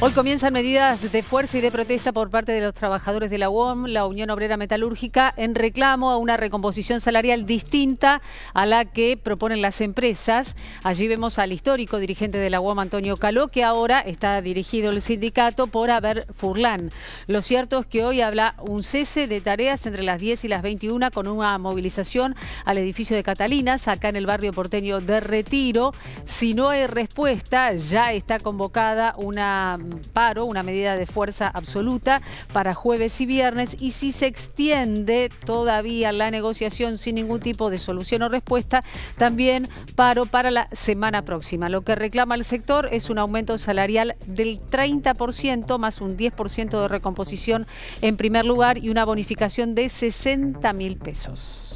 Hoy comienzan medidas de fuerza y de protesta por parte de los trabajadores de la UOM, la Unión Obrera Metalúrgica, en reclamo a una recomposición salarial distinta a la que proponen las empresas. Allí vemos al histórico dirigente de la UOM, Antonio Caló, que ahora está dirigido el sindicato por Haber Furlan. Lo cierto es que hoy habla un cese de tareas entre las 10 y las 21 con una movilización al edificio de Catalinas, acá en el barrio porteño de Retiro. Si no hay respuesta, ya está convocada una paro, una medida de fuerza absoluta para jueves y viernes y si se extiende todavía la negociación sin ningún tipo de solución o respuesta, también paro para la semana próxima. Lo que reclama el sector es un aumento salarial del 30% más un 10% de recomposición en primer lugar y una bonificación de 60 mil pesos.